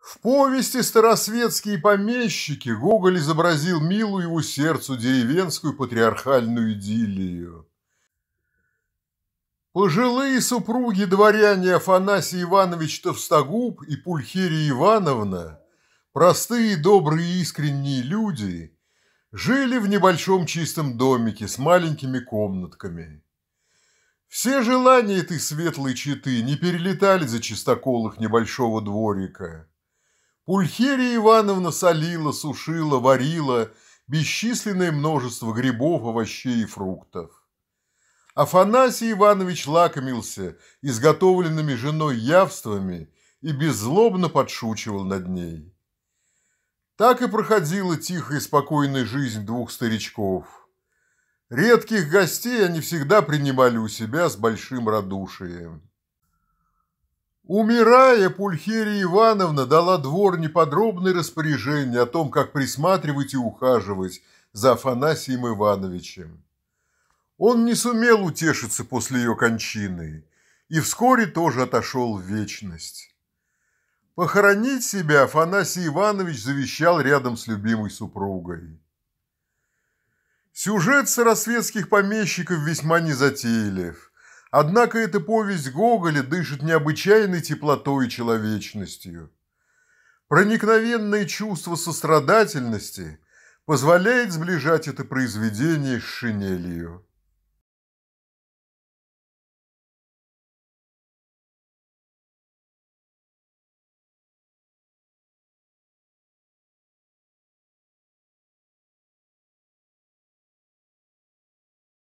В повести «Старосветские помещики» Гоголь изобразил милую его сердцу деревенскую патриархальную идиллию. Пожилые супруги дворяне Афанасий Иванович Товстогуб и Пульхерия Ивановна, простые, добрые искренние люди, жили в небольшом чистом домике с маленькими комнатками. Все желания этой светлой четы не перелетали за чистоколых небольшого дворика. Пульхерия Ивановна солила, сушила, варила бесчисленное множество грибов, овощей и фруктов. Афанасий Иванович лакомился изготовленными женой явствами и беззлобно подшучивал над ней. Так и проходила тихая и спокойная жизнь двух старичков. Редких гостей они всегда принимали у себя с большим радушием. Умирая, Пульхерия Ивановна дала дворне подробные распоряжения о том, как присматривать и ухаживать за Афанасием Ивановичем. Он не сумел утешиться после ее кончины и вскоре тоже отошел в вечность. Похоронить себя Афанасий Иванович завещал рядом с любимой супругой. Сюжет сарасветских помещиков весьма незатейлив. Однако эта повесть Гоголя дышит необычайной теплотой и человечностью. Проникновенное чувство сострадательности позволяет сближать это произведение с шинелью.